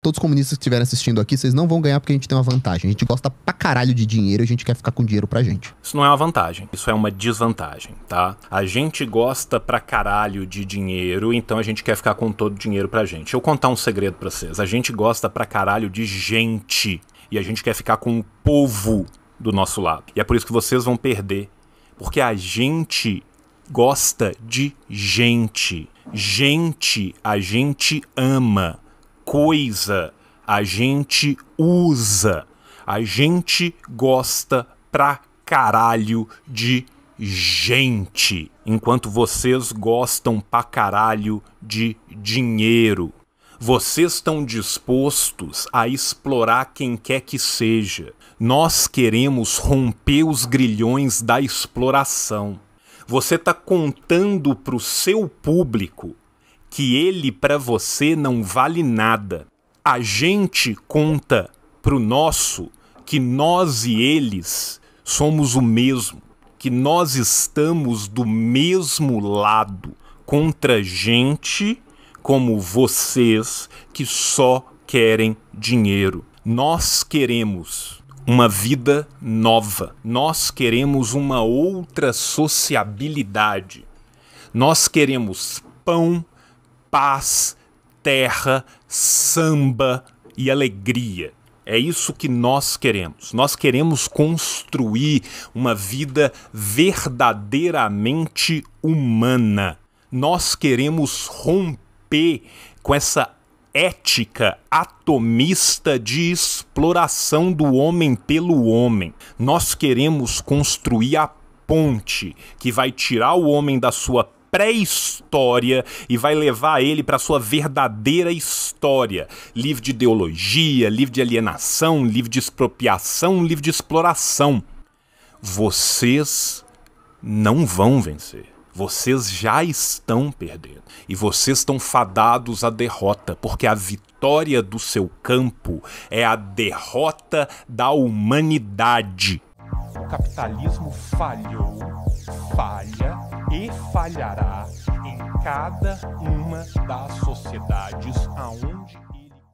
todos os comunistas que estiverem assistindo aqui, vocês não vão ganhar porque a gente tem uma vantagem. A gente gosta pra caralho de dinheiro e a gente quer ficar com dinheiro pra gente. Isso não é uma vantagem, isso é uma desvantagem, tá? A gente gosta pra caralho de dinheiro, então a gente quer ficar com todo o dinheiro pra gente. Eu contar um segredo pra vocês. A gente gosta pra caralho de gente e a gente quer ficar com o povo do nosso lado. E é por isso que vocês vão perder, porque a gente gosta de gente. Gente, a gente ama coisa, a gente usa, a gente gosta pra caralho de gente, enquanto vocês gostam pra caralho de dinheiro. Vocês estão dispostos a explorar quem quer que seja. Nós queremos romper os grilhões da exploração. Você está contando para o seu público que ele para você não vale nada. A gente conta pro nosso que nós e eles somos o mesmo, que nós estamos do mesmo lado contra gente como vocês que só querem dinheiro. Nós queremos uma vida nova. Nós queremos uma outra sociabilidade. Nós queremos pão paz, terra, samba e alegria. É isso que nós queremos. Nós queremos construir uma vida verdadeiramente humana. Nós queremos romper com essa ética atomista de exploração do homem pelo homem. Nós queremos construir a ponte que vai tirar o homem da sua pré-história e vai levar ele para sua verdadeira história, livre de ideologia, livre de alienação, livre de expropriação, livre de exploração. Vocês não vão vencer. Vocês já estão perdendo e vocês estão fadados à derrota, porque a vitória do seu campo é a derrota da humanidade. O capitalismo falhou, falha e falhará em cada uma das sociedades aonde